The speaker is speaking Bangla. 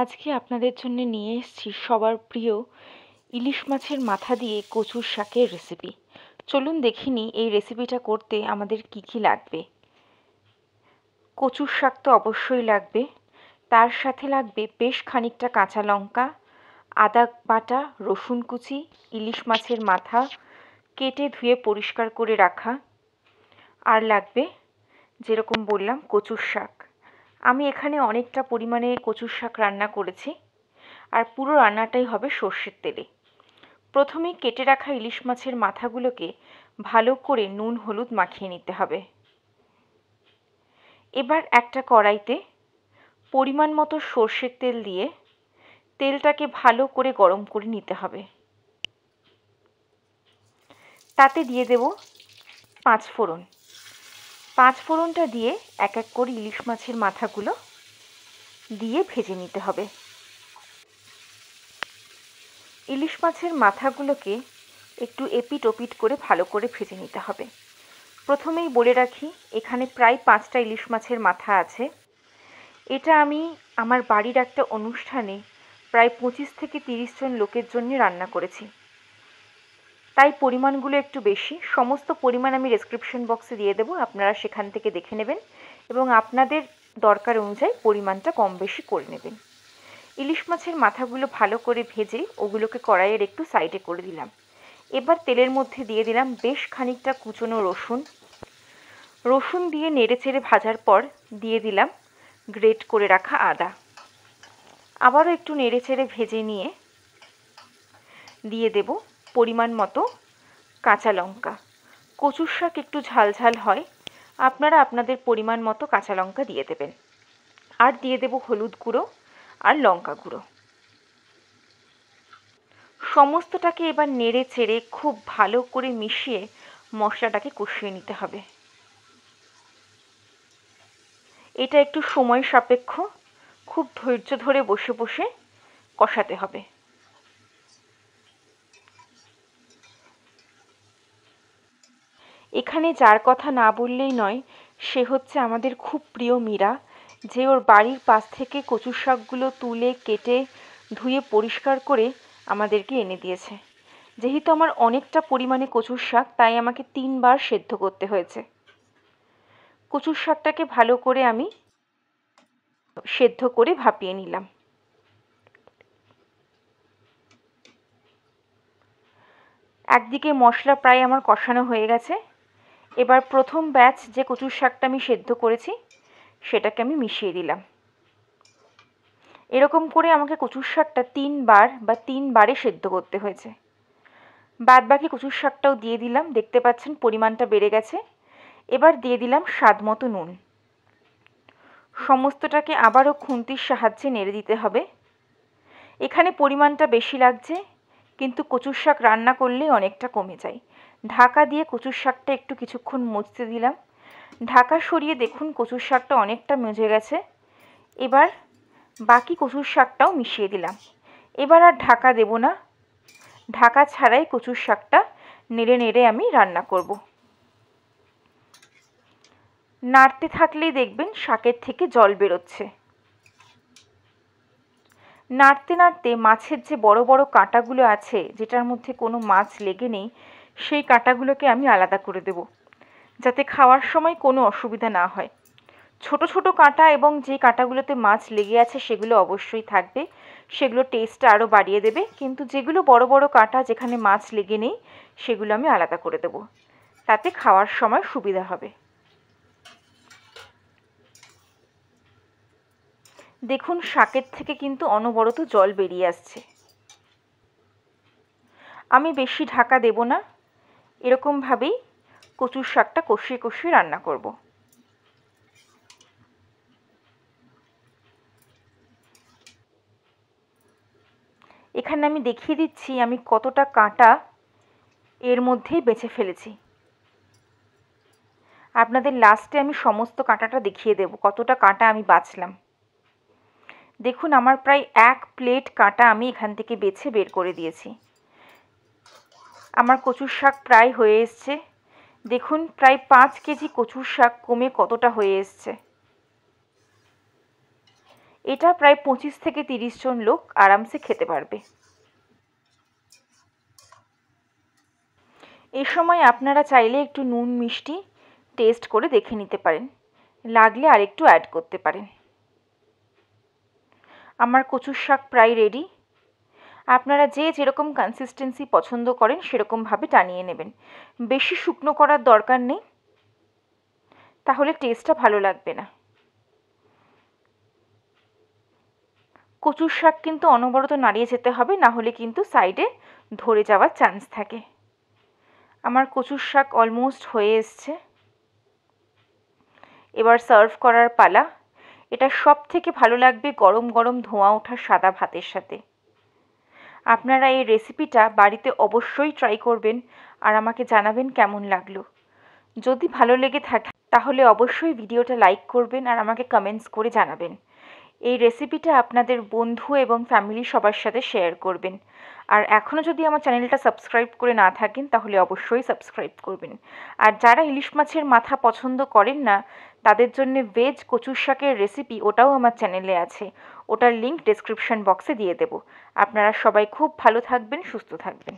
আজকে আপনাদের জন্য নিয়ে এসেছি সবার প্রিয় ইলিশ মাছের মাথা দিয়ে কচুর শাকের রেসিপি চলুন দেখিনি এই রেসিপিটা করতে আমাদের কি কি লাগবে কচুর শাক তো অবশ্যই লাগবে তার সাথে লাগবে বেশ খানিকটা কাঁচা লঙ্কা আদা বাটা রসুন কুচি ইলিশ মাছের মাথা কেটে ধুয়ে পরিষ্কার করে রাখা আর লাগবে যেরকম বললাম কচুর শাক আমি এখানে অনেকটা পরিমাণে কচুর শাক রান্না করেছি আর পুরো রান্নাটাই হবে সর্ষের তেলে প্রথমে কেটে রাখা ইলিশ মাছের মাথাগুলোকে ভালো করে নুন হলুদ মাখিয়ে নিতে হবে এবার একটা কড়াইতে পরিমাণ মতো সর্ষের তেল দিয়ে তেলটাকে ভালো করে গরম করে নিতে হবে তাতে দিয়ে দেব ফোড়ন পাঁচ ফোড়নটা দিয়ে এক এক করে ইলিশ মাছের মাথাগুলো দিয়ে ভেজে নিতে হবে ইলিশ মাছের মাথাগুলোকে একটু এপিট ওপিট করে ভালো করে ভেজে নিতে হবে প্রথমেই বলে রাখি এখানে প্রায় পাঁচটা ইলিশ মাছের মাথা আছে এটা আমি আমার বাড়ির একটা অনুষ্ঠানে প্রায় পঁচিশ থেকে তিরিশ জন লোকের জন্য রান্না করেছি তাই পরিমাণগুলো একটু বেশি সমস্ত পরিমাণ আমি ডেসক্রিপশন বক্সে দিয়ে দেবো আপনারা সেখান থেকে দেখে নেবেন এবং আপনাদের দরকার অনুযায়ী পরিমাণটা কম বেশি করে নেবেন ইলিশ মাছের মাথাগুলো ভালো করে ভেজে ওগুলোকে কড়াইয়ের একটু সাইডে করে দিলাম এবার তেলের মধ্যে দিয়ে দিলাম বেশ খানিকটা কুচনো রসুন রসুন দিয়ে নেড়ে ছেড়ে ভাজার পর দিয়ে দিলাম গ্রেট করে রাখা আদা আবারও একটু নেড়ে ছেড়ে ভেজে নিয়ে দিয়ে দেব পরিমাণ মতো কাঁচা লঙ্কা কচুর শাক একটু ঝালঝাল হয় আপনারা আপনাদের পরিমাণ মতো কাঁচা লঙ্কা দিয়ে দেবেন আর দিয়ে দেব হলুদ গুঁড়ো আর লঙ্কা গুঁড়ো সমস্তটাকে এবার নেড়ে চেড়ে খুব ভালো করে মিশিয়ে মশলাটাকে কষিয়ে নিতে হবে এটা একটু সময় সাপেক্ষ খুব ধৈর্য ধরে বসে বসে কষাতে হবে এখানে যার কথা না বললেই নয় সে হচ্ছে আমাদের খুব প্রিয় মীরা যে ওর বাড়ির পাশ থেকে কচুর শাকগুলো তুলে কেটে ধুয়ে পরিষ্কার করে আমাদেরকে এনে দিয়েছে যেহেতু আমার অনেকটা পরিমাণে কচুর শাক তাই আমাকে তিনবার সেদ্ধ করতে হয়েছে কচুর শাকটাকে ভালো করে আমি সেদ্ধ করে ভাপিয়ে নিলাম একদিকে মশলা প্রায় আমার কষানো হয়ে গেছে এবার প্রথম ব্যাচ যে কচুর শাকটা আমি সেদ্ধ করেছি সেটাকে আমি মিশিয়ে দিলাম এরকম করে আমাকে কচুর শাকটা তিনবার বা তিনবারে সেদ্ধ করতে হয়েছে বাদ বাকি কচুর শাকটাও দিয়ে দিলাম দেখতে পাচ্ছেন পরিমাণটা বেড়ে গেছে এবার দিয়ে দিলাম স্বাদ মতো নুন সমস্তটাকে আবারও খুন্তির সাহায্যে নেড়ে দিতে হবে এখানে পরিমাণটা বেশি লাগছে কিন্তু কচুর শাক রান্না করলে অনেকটা কমে যায় ঢাকা দিয়ে কচুর শাকটা একটু কিছুক্ষণ মুচতে দিলাম ঢাকা সরিয়ে দেখুন কচুর শাকটা অনেকটা মজে গেছে এবার বাকি কচুর শাকটাও মিশিয়ে দিলাম এবার আর ঢাকা দেব না ঢাকা ছাড়াই কচুর শাকটা নেড়ে নেড়ে আমি রান্না করব নাড়তে থাকলেই দেখবেন শাকের থেকে জল বেরোচ্ছে নাড়তে নাড়তে মাছের যে বড় বড় কাঁটাগুলো আছে যেটার মধ্যে কোনো মাছ লেগে নেই সেই কাঁটাগুলোকে আমি আলাদা করে দেব যাতে খাওয়ার সময় কোনো অসুবিধা না হয় ছোট ছোট কাঁটা এবং যে কাঁটাগুলোতে মাছ লেগে আছে সেগুলো অবশ্যই থাকবে সেগুলো টেস্টটা আরও বাড়িয়ে দেবে কিন্তু যেগুলো বড় বড় কাঁটা যেখানে মাছ লেগে নেই সেগুলো আমি আলাদা করে দেব তাতে খাওয়ার সময় সুবিধা হবে দেখুন শাকের থেকে কিন্তু অনবরত জল বেরিয়ে আসছে আমি বেশি ঢাকা দেব না এরকমভাবেই কচুর শাকটা কষিয়ে কষিয়ে রান্না করব এখানে আমি দেখিয়ে দিচ্ছি আমি কতটা কাঁটা এর মধ্যেই বেছে ফেলেছি আপনাদের লাস্টে আমি সমস্ত কাঁটাটা দেখিয়ে দেব কতটা কাঁটা আমি বাঁচলাম দেখুন আমার প্রায় এক প্লেট কাঁটা আমি এখান থেকে বেছে বের করে দিয়েছি আমার কচুর শাক প্রায় হয়ে এসছে দেখুন প্রায় পাঁচ কেজি কচুর শাক কমে কতটা হয়ে এসছে এটা প্রায় পঁচিশ থেকে তিরিশ জন লোক আরামসে খেতে পারবে এ সময় আপনারা চাইলে একটু নুন মিষ্টি টেস্ট করে দেখে নিতে পারেন লাগলে আরেকটু অ্যাড করতে পারেন আমার কচুর শাক প্রায় রেডি আপনারা যে যেরকম কনসিস্টেন্সি পছন্দ করেন সেরকমভাবে টানিয়ে নেবেন বেশি শুকনো করার দরকার নেই তাহলে টেস্টটা ভালো লাগবে না কচুর শাক কিন্তু অনবরত নাড়িয়ে যেতে হবে না হলে কিন্তু সাইডে ধরে যাওয়ার চান্স থাকে আমার কচুর শাক অলমোস্ট হয়ে এসছে এবার সার্ভ করার পালা এটা সব থেকে ভালো লাগবে গরম গরম ধোঁয়া ওঠা সাদা ভাতের সাথে আপনারা এই রেসিপিটা বাড়িতে অবশ্যই ট্রাই করবেন আর আমাকে জানাবেন কেমন লাগলো যদি ভালো লেগে থাকে তাহলে অবশ্যই ভিডিওটা লাইক করবেন আর আমাকে কমেন্টস করে জানাবেন এই রেসিপিটা আপনাদের বন্ধু এবং ফ্যামিলি সবার সাথে শেয়ার করবেন আর এখনও যদি আমার চ্যানেলটা সাবস্ক্রাইব করে না থাকেন তাহলে অবশ্যই সাবস্ক্রাইব করবেন আর যারা ইলিশ মাছের মাথা পছন্দ করেন না তাদের জন্য ভেজ কচুর শাকের রেসিপি ওটাও আমার চ্যানেলে আছে ওটার লিঙ্ক ডেসক্রিপশন বক্সে দিয়ে দেব আপনারা সবাই খুব ভালো থাকবেন সুস্থ থাকবেন